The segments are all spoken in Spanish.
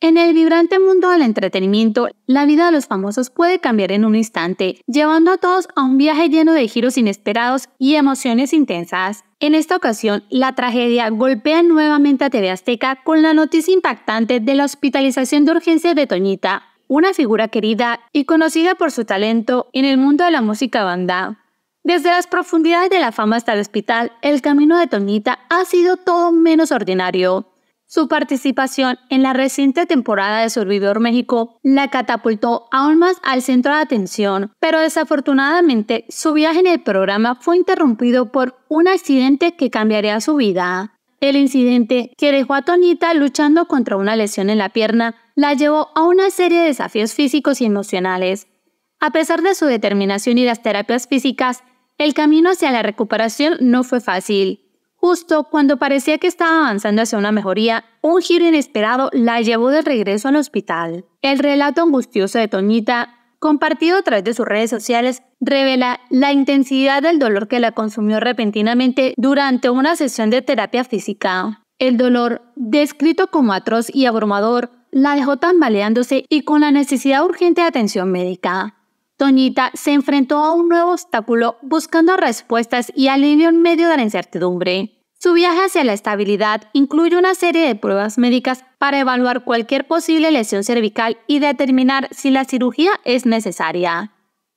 En el vibrante mundo del entretenimiento, la vida de los famosos puede cambiar en un instante, llevando a todos a un viaje lleno de giros inesperados y emociones intensas. En esta ocasión, la tragedia golpea nuevamente a TV Azteca con la noticia impactante de la hospitalización de urgencia de Toñita, una figura querida y conocida por su talento en el mundo de la música banda. Desde las profundidades de la fama hasta el hospital, el camino de Toñita ha sido todo menos ordinario. Su participación en la reciente temporada de Survivor México la catapultó aún más al centro de atención, pero desafortunadamente su viaje en el programa fue interrumpido por un accidente que cambiaría su vida. El incidente que dejó a Tonita luchando contra una lesión en la pierna la llevó a una serie de desafíos físicos y emocionales. A pesar de su determinación y las terapias físicas, el camino hacia la recuperación no fue fácil. Justo cuando parecía que estaba avanzando hacia una mejoría, un giro inesperado la llevó de regreso al hospital. El relato angustioso de Toñita, compartido a través de sus redes sociales, revela la intensidad del dolor que la consumió repentinamente durante una sesión de terapia física. El dolor, descrito como atroz y abrumador, la dejó tambaleándose y con la necesidad urgente de atención médica. Toñita se enfrentó a un nuevo obstáculo buscando respuestas y alivio en medio de la incertidumbre. Su viaje hacia la estabilidad incluye una serie de pruebas médicas para evaluar cualquier posible lesión cervical y determinar si la cirugía es necesaria.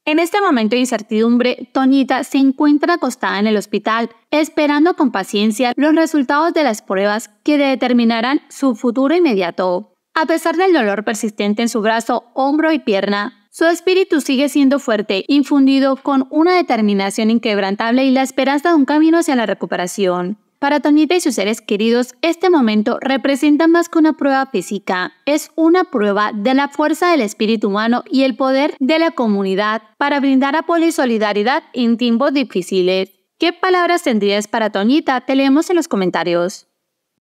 En este momento de incertidumbre, Toñita se encuentra acostada en el hospital, esperando con paciencia los resultados de las pruebas que determinarán su futuro inmediato. A pesar del dolor persistente en su brazo, hombro y pierna, su espíritu sigue siendo fuerte, infundido con una determinación inquebrantable y la esperanza de un camino hacia la recuperación. Para Toñita y sus seres queridos, este momento representa más que una prueba física, es una prueba de la fuerza del espíritu humano y el poder de la comunidad para brindar apoyo y solidaridad en tiempos difíciles. ¿Qué palabras tendrías para Toñita? Te leemos en los comentarios.